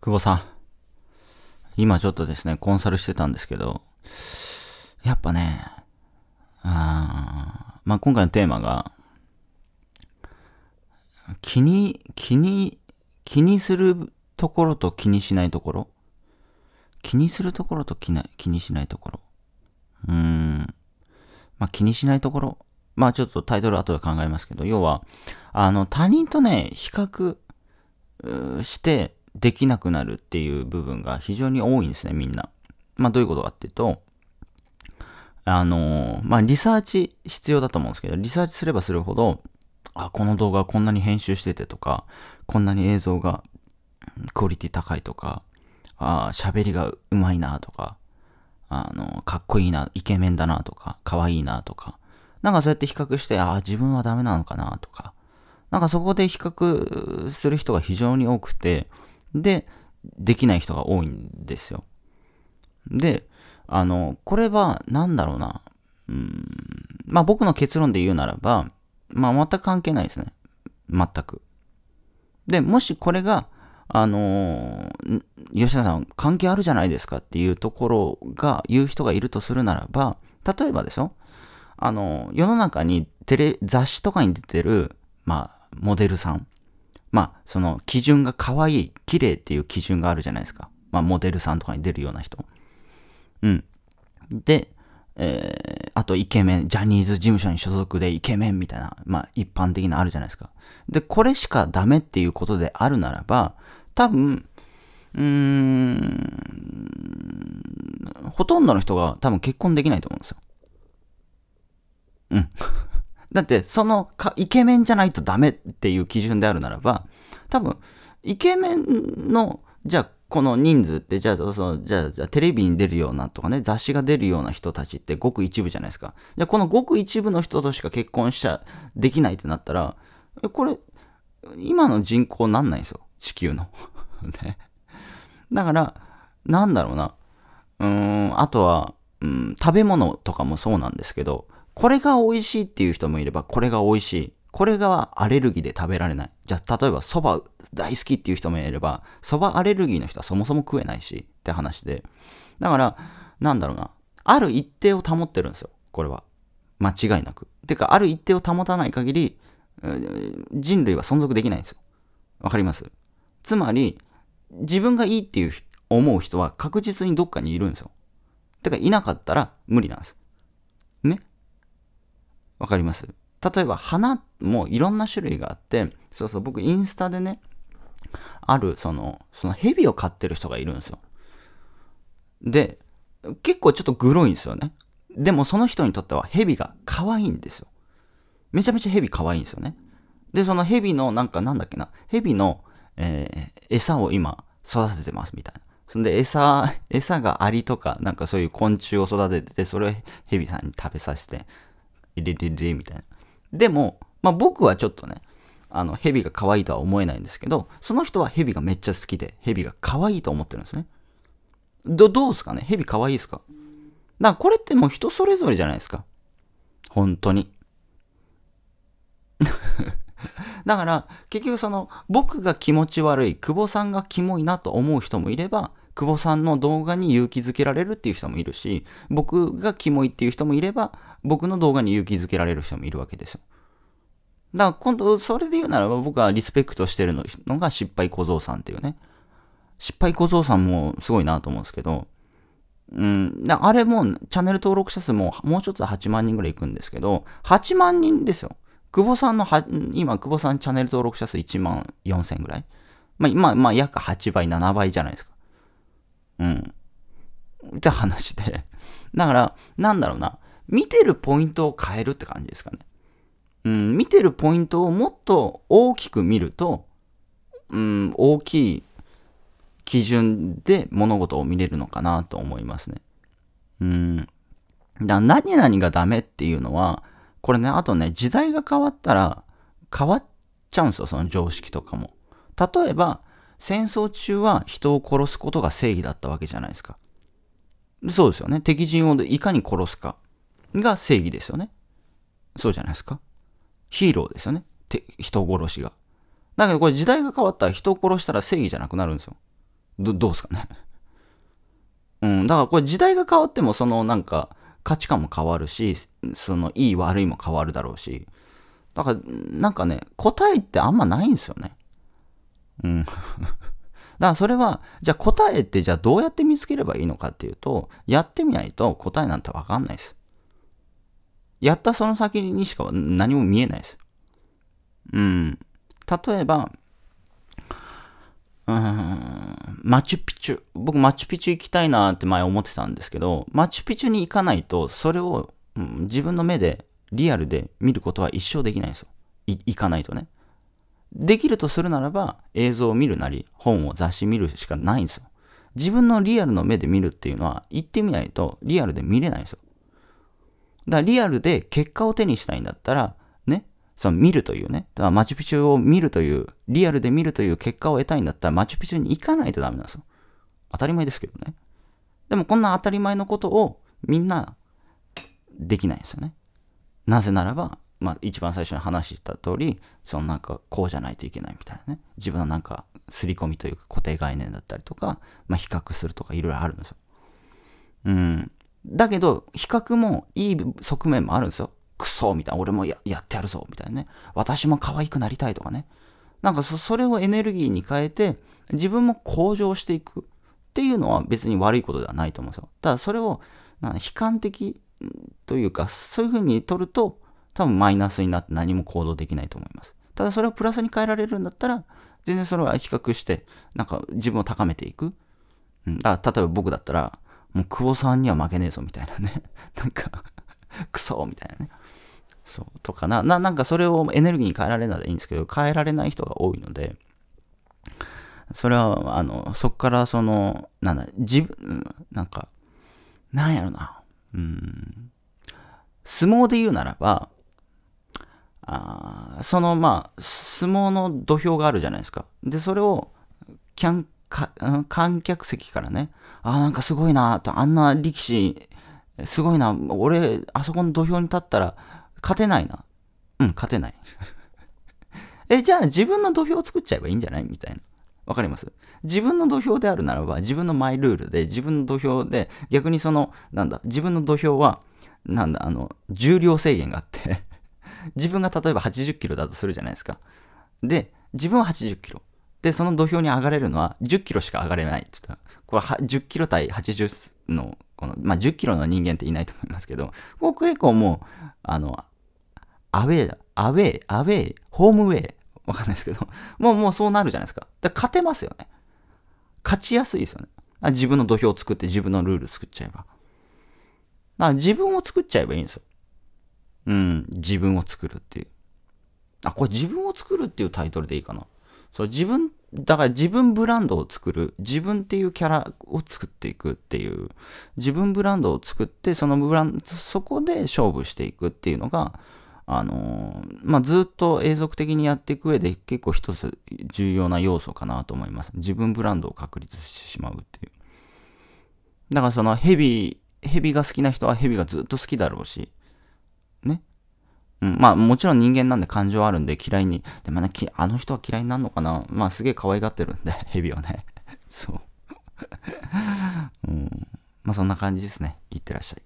久保さん。今ちょっとですね、コンサルしてたんですけど、やっぱね、あまあ、今回のテーマが、気に、気に、気にするところと気にしないところ気にするところと気な気にしないところ。うーん。まあ、気にしないところ。まあ、ちょっとタイトル後で考えますけど、要は、あの、他人とね、比較して、できなくなるっていう部分が非常に多いんですね、みんな。まあ、どういうことかっていうと、あのー、まあ、リサーチ必要だと思うんですけど、リサーチすればするほど、あ、この動画こんなに編集しててとか、こんなに映像がクオリティ高いとか、あ喋りがうまいなとか、あの、かっこいいな、イケメンだなとか、かわいいなとか、なんかそうやって比較して、ああ、自分はダメなのかなとか、なんかそこで比較する人が非常に多くて、で、できない人が多いんですよ。で、あの、これは、なんだろうな。うん、まあ僕の結論で言うならば、まあ全く関係ないですね。全く。で、もしこれが、あのー、吉田さん関係あるじゃないですかっていうところが、言う人がいるとするならば、例えばですよ、あのー、世の中にテレ、雑誌とかに出てる、まあ、モデルさんまあ、その基準が可愛い、綺麗っていう基準があるじゃないですか。まあ、モデルさんとかに出るような人。うん。で、えー、あとイケメン、ジャニーズ事務所に所属でイケメンみたいな、まあ、一般的なあるじゃないですか。で、これしかダメっていうことであるならば、多分、うーん、ほとんどの人が多分結婚できないと思うんですよ。うん。だってそのかイケメンじゃないとダメっていう基準であるならば多分イケメンのじゃあこの人数ってじゃあそうじゃあじゃあテレビに出るようなとかね雑誌が出るような人たちってごく一部じゃないですかじゃあこのごく一部の人としか結婚しちゃできないってなったらこれ今の人口なんないんですよ地球の、ね、だからなんだろうなうーんあとは、うん、食べ物とかもそうなんですけどこれが美味しいっていう人もいれば、これが美味しい。これがアレルギーで食べられない。じゃあ、例えば蕎麦大好きっていう人もいれば、蕎麦アレルギーの人はそもそも食えないしって話で。だから、なんだろうな。ある一定を保ってるんですよ。これは。間違いなく。てか、ある一定を保たない限り、人類は存続できないんですよ。わかりますつまり、自分がいいっていう思う人は確実にどっかにいるんですよ。てか、いなかったら無理なんです。わかります例えば花もいろんな種類があって、そうそう、僕インスタでね、あるその、その蛇を飼ってる人がいるんですよ。で、結構ちょっとグロいんですよね。でもその人にとっては蛇が可愛いんですよ。めちゃめちゃ蛇可愛いんですよね。で、その蛇の、なんかなんだっけな、蛇の、えー、餌を今育ててますみたいな。そんで餌、餌がアリとか、なんかそういう昆虫を育てて、それをヘビさんに食べさせて、でででみたいな。でも、まあ、僕はちょっとね、あの、蛇が可愛いとは思えないんですけど、その人は蛇がめっちゃ好きで、蛇が可愛いと思ってるんですね。ど、どうですかね蛇可愛いですかだからこれってもう人それぞれじゃないですか。本当に。だから結局その僕が気持ち悪い久保さんがキモいなと思う人もいれば久保さんの動画に勇気づけられるっていう人もいるし僕がキモいっていう人もいれば僕の動画に勇気づけられる人もいるわけですよ。だから今度、それで言うならば僕はリスペクトしてるのが失敗小僧さんっていうね。失敗小僧さんもすごいなと思うんですけど、うん、あれもチャンネル登録者数ももうちょっと8万人ぐらいいくんですけど、8万人ですよ。久保さんのは、今、久保さんチャンネル登録者数1万4千ぐらい。まあ、今、まあ、約8倍、7倍じゃないですか。うん。って話で。だから、なんだろうな。見てるポイントを変えるって感じですかね。うん、見てるポイントをもっと大きく見ると、うん、大きい基準で物事を見れるのかなと思いますね。うん。だ何々がダメっていうのは、これね、あとね、時代が変わったら変わっちゃうんですよ、その常識とかも。例えば、戦争中は人を殺すことが正義だったわけじゃないですか。そうですよね。敵陣をいかに殺すか。が正義ですよね。そうじゃないですか。ヒーローですよね。て人殺しが。だけどこれ時代が変わったら人を殺したら正義じゃなくなるんですよ。ど、どうすかね。うん。だからこれ時代が変わってもそのなんか価値観も変わるし、そのいい悪いも変わるだろうし。だからなんかね、答えってあんまないんですよね。うん。だからそれは、じゃあ答えってじゃあどうやって見つければいいのかっていうと、やってみないと答えなんてわかんないです。やったその先にしか何も見えないです。うん。例えば、うーん、マチュピチュ。僕、マチュピチュ行きたいなって前思ってたんですけど、マチュピチュに行かないと、それを、うん、自分の目で、リアルで見ることは一生できないんですよ。行かないとね。できるとするならば、映像を見るなり、本を雑誌見るしかないんですよ。自分のリアルの目で見るっていうのは、行ってみないと、リアルで見れないんですよ。だリアルで結果を手にしたいんだったら、ね、その見るというね、だからマチュピチュを見るという、リアルで見るという結果を得たいんだったら、マチュピチュに行かないとダメなんですよ。当たり前ですけどね。でもこんな当たり前のことをみんなできないんですよね。なぜならば、まあ一番最初に話した通り、そのなんかこうじゃないといけないみたいなね。自分のなんか刷り込みというか固定概念だったりとか、まあ比較するとかいろいろあるんですよ。うん。だけど、比較もいい側面もあるんですよ。クソみたいな、俺もやってやるぞみたいなね。私も可愛くなりたいとかね。なんかそれをエネルギーに変えて、自分も向上していくっていうのは別に悪いことではないと思うんですよ。ただそれを悲観的というか、そういうふうに取ると、多分マイナスになって何も行動できないと思います。ただそれをプラスに変えられるんだったら、全然それは比較して、なんか自分を高めていく。うん、だから例えば僕だったら、もう久保さんには負けねえぞみたいなね。なんかクソみたいなね。そう、とかな、な、なんかそれをエネルギーに変えられないでいいんですけど、変えられない人が多いので、それは、あの、そっからその、なんだ、自分、なんか、なんやろな、うん、相撲で言うならば、あそのまあ相撲の土俵があるじゃないですかでそれをキャン観客席からね、あ、なんかすごいなと、あんな力士、すごいな、俺、あそこの土俵に立ったら、勝てないな。うん、勝てない。え、じゃあ自分の土俵を作っちゃえばいいんじゃないみたいな。わかります自分の土俵であるならば、自分のマイルールで、自分の土俵で、逆にその、なんだ、自分の土俵は、なんだ、あの、重量制限があって 自分が例えば80キロだとするじゃないですか。で、自分は80キロ。で、その土俵に上がれるのは10キロしか上がれないっった。これは10キロ対80の、この、まあ、10キロの人間っていないと思いますけど、僕結構もう、あの、アウェイ、アウェイ、アウェイ、ホームウェイ、わかんないですけど、もうもうそうなるじゃないですか。だから勝てますよね。勝ちやすいですよね。自分の土俵を作って自分のルール作っちゃえば。だから自分を作っちゃえばいいんですよ。うん、自分を作るっていう。あ、これ自分を作るっていうタイトルでいいかな。そう自分だから自分ブランドを作る自分っていうキャラを作っていくっていう自分ブランドを作ってそのブランドそこで勝負していくっていうのがあのー、まあ、ずっと永続的にやっていく上で結構一つ重要な要素かなと思います自分ブランドを確立してしまうっていうだからそのヘビヘビが好きな人はヘビがずっと好きだろうしうん、まあもちろん人間なんで感情あるんで嫌いに。でもね、あの人は嫌いになるのかなまあすげえ可愛がってるんで、蛇はをね。そう。うん。まあそんな感じですね。いってらっしゃい。